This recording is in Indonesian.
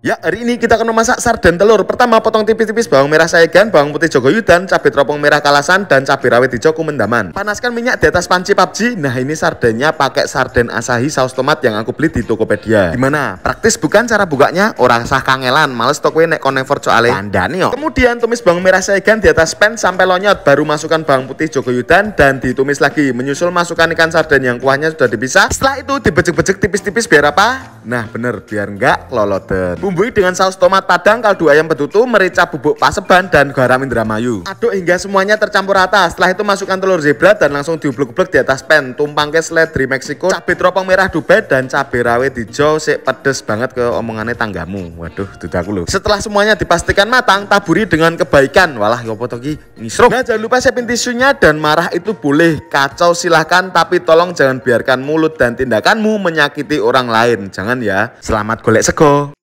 Ya, hari ini kita akan memasak sarden telur. Pertama, potong tipis-tipis bawang merah saigan, bawang putih jogoyudan, cabai teropong merah kalasan, dan cabai rawit hijau kumendaman. Panaskan minyak di atas panci PUBG. Nah, ini sardennya pakai sarden asahi saus tomat yang aku beli di Tokopedia. Gimana? Praktis bukan cara bukanya? Orang sah kangelan, males tokwe nek konektor soale. Kandani Kemudian tumis bawang merah saigan di atas pan sampai lonyot, baru masukkan bawang putih jogoyudan dan ditumis lagi. Menyusul masukkan ikan sarden yang kuahnya sudah dipisah. Setelah itu dibecek-becek tipis-tipis biar apa? Nah, bener, biar enggak lolotan. Bumbui dengan saus tomat padang, kaldu ayam petutu, merica bubuk paseban, dan garam indramayu. Aduk hingga semuanya tercampur rata. Setelah itu masukkan telur zebra dan langsung diublek-ublek di atas pan. Tumpang ke seledri Meksiko, cabai teropong merah Dubai, dan cabai rawit hijau sik pedes banget ke omongannya tanggamu. Waduh, dudakku loh. Setelah semuanya dipastikan matang, taburi dengan kebaikan. Walah, yopo ya toki ngisro. Nah, jangan lupa siapin tisunya dan marah itu boleh. Kacau silahkan, tapi tolong jangan biarkan mulut dan tindakanmu menyakiti orang lain. Jangan ya. Selamat golek sego.